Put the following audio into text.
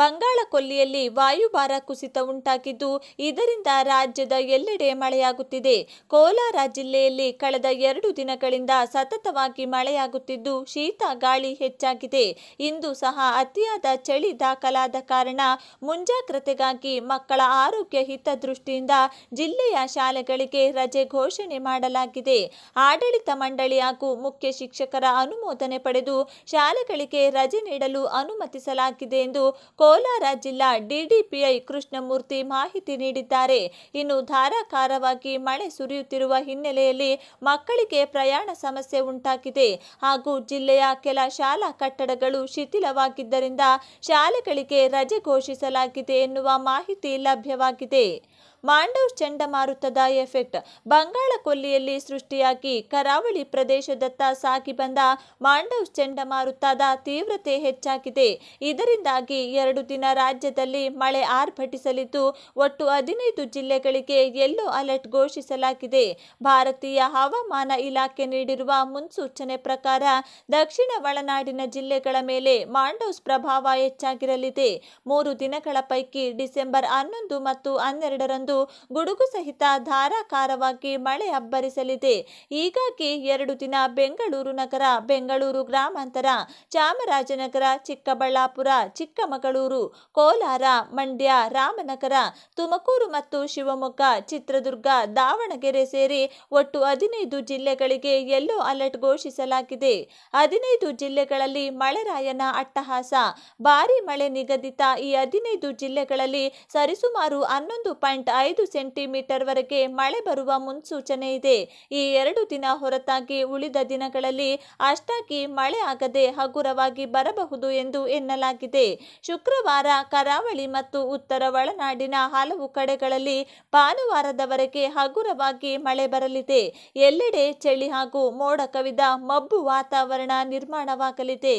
ಬಂಗಾಳ ಕೊಲ್ಲಿಯಲ್ಲಿ ವಾಯುಭಾರ ಕುಸಿತ ಉಂಟಾಗಿದ್ದು ಇದರಿಂದ ರಾಜ್ಯದ ಎಲ್ಲೆಡೆ ಮಳೆಯಾಗುತ್ತಿದೆ ಕೋಲಾರ ಜಿಲ್ಲೆಯಲ್ಲಿ ಕಳೆದ ಎರಡು ದಿನಗಳಿಂದ ಸತತವಾಗಿ ಮಳೆಯಾಗುತ್ತಿದ್ದು ಶೀತ ಗಾಳಿ ಹೆಚ್ಚಾಗಿದೆ ಇಂದು ಸಹ ಅತಿಯಾದ ಚಳಿ ದಾಖಲಾದ ಕಾರಣ ಮುಂಜಾಗ್ರತೆಗಾಗಿ ಮಕ್ಕಳ ಆರೋಗ್ಯ ಹಿತದೃಷ್ಟಿಯಿಂದ ಜಿಲ್ಲೆಯ ಶಾಲೆಗಳಿಗೆ ರಜೆ ಘೋಷಣೆ ಮಾಡಲಾಗಿದೆ ಆಡಳಿತ ಮಂಡಳಿ ಹಾಗೂ ಮುಖ್ಯ ಶಿಕ್ಷಕರ ಅನುಮೋದನೆ ಪಡೆದು ಶಾಲೆಗಳಿಗೆ ರಜೆ ನೀಡಲು ಅನುಮತಿಸಲಾಗಿದೆ ಎಂದು ಕೋಲಾರ ಜಿಲ್ಲಾ ಡಿಡಿಪಿಐ ಕೃಷ್ಣಮೂರ್ತಿ ಮಾಹಿತಿ ನೀಡಿದ್ದಾರೆ ಇನ್ನು ಧಾರಾಕಾರವಾಗಿ ಮಳೆ ಸುರಿಯುತ್ತಿರುವ ಹಿನ್ನೆಲೆಯಲ್ಲಿ ಮಕ್ಕಳಿಗೆ ಪ್ರಯಾಣ ಸಮಸ್ಯೆ ಉಂಟಾಗಿದೆ ಹಾಗೂ ಜಿಲ್ಲೆಯ ಕೆಲ ಶಾಲಾ ಕಟ್ಟಡಗಳು ಶಿಥಿಲವಾಗಿದ್ದರಿಂದ ಶಾಲೆಗಳಿಗೆ ರಜೆ ಘೋಷಿಸಲಾಗಿದೆ ಎನ್ನುವ ಮಾಹಿತಿ ಲಭ್ಯವಾಗಿದೆ ಮಾಂಡವ್ ಚಂಡಮಾರುತದ ಎಫೆಕ್ಟ್ ಬಂಗಾಳ ಕೊಲ್ಲಿಯಲ್ಲಿ ಸೃಷ್ಟಿಯಾಗಿ ಕರಾವಳಿ ಪ್ರದೇಶದತ್ತ ಸಾಗಿ ಬಂದ ಮಾಂಡವ್ ಚಂಡಮಾರುತದ ತೀವ್ರತೆ ಹೆಚ್ಚಾಗಿದೆ ಇದರಿಂದಾಗಿ ಎರಡು ದಿನ ರಾಜ್ಯದಲ್ಲಿ ಮಳೆ ಆರ್ಭಟಿಸಲಿದ್ದು ಒಟ್ಟು ಹದಿನೈದು ಜಿಲ್ಲೆಗಳಿಗೆ ಯೆಲ್ಲೋ ಅಲರ್ಟ್ ಘೋಷಿಸಲಾಗಿದೆ ಭಾರತೀಯ ಹವಾಮಾನ ಇಲಾಖೆ ನೀಡಿರುವ ಮುನ್ಸೂಚನೆ ಪ್ರಕಾರ ದಕ್ಷಿಣ ಒಳನಾಡಿನ ಜಿಲ್ಲೆಗಳ ಮೇಲೆ ಮಾಂಡವ್ಸ್ ಪ್ರಭಾವ ಹೆಚ್ಚಾಗಿರಲಿದೆ ಮೂರು ದಿನಗಳ ಪೈಕಿ ಡಿಸೆಂಬರ್ ಹನ್ನೊಂದು ಮತ್ತು ಹನ್ನೆರಡರಂದು ಇಂದು ಗುಡುಗು ಸಹಿತ ಧಾರಾಕಾರವಾಗಿ ಮಳೆ ಅಬ್ಬರಿಸಲಿದೆ ಹೀಗಾಗಿ ಎರಡು ದಿನ ಬೆಂಗಳೂರು ನಗರ ಬೆಂಗಳೂರು ಗ್ರಾಮಾಂತರ ಚಾಮರಾಜನಗರ ಚಿಕ್ಕಬಳ್ಳಾಪುರ ಚಿಕ್ಕಮಗಳೂರು ಕೋಲಾರ ಮಂಡ್ಯ ರಾಮನಗರ ತುಮಕೂರು ಮತ್ತು ಶಿವಮೊಗ್ಗ ಚಿತ್ರದುರ್ಗ ದಾವಣಗೆರೆ ಸೇರಿ ಒಟ್ಟು ಹದಿನೈದು ಜಿಲ್ಲೆಗಳಿಗೆ ಯೆಲ್ಲೋ ಅಲರ್ಟ್ ಘೋಷಿಸಲಾಗಿದೆ ಹದಿನೈದು ಜಿಲ್ಲೆಗಳಲ್ಲಿ ಮಳೆರಾಯನ ಅಟ್ಟಹಾಸ ಭಾರಿ ಮಳೆ ನಿಗದಿತ ಈ ಹದಿನೈದು ಜಿಲ್ಲೆಗಳಲ್ಲಿ ಸರಿಸುಮಾರು ಹನ್ನೊಂದು ಪಾಯಿಂಟ್ ಐದು ವರೆಗೆ ಮಳೆ ಬರುವ ಮುನ್ಸೂಚನೆ ಇದೆ ಈ ಎರಡು ದಿನ ಹೊರತಾಗಿ ಉಳಿದ ದಿನಗಳಲ್ಲಿ ಅಷ್ಟಾಗಿ ಮಳೆ ಆಗದೆ ಹಗುರವಾಗಿ ಬರಬಹುದು ಎಂದು ಎನ್ನಲಾಗಿದೆ ಶುಕ್ರವಾರ ಕರಾವಳಿ ಮತ್ತು ಉತ್ತರ ಒಳನಾಡಿನ ಹಲವು ಕಡೆಗಳಲ್ಲಿ ಭಾನುವಾರದವರೆಗೆ ಹಗುರವಾಗಿ ಮಳೆ ಬರಲಿದೆ ಎಲ್ಲೆಡೆ ಚಳಿ ಹಾಗೂ ಮೋಡ ಕವಿದ ಮಬ್ಬು ವಾತಾವರಣ ನಿರ್ಮಾಣವಾಗಲಿದೆ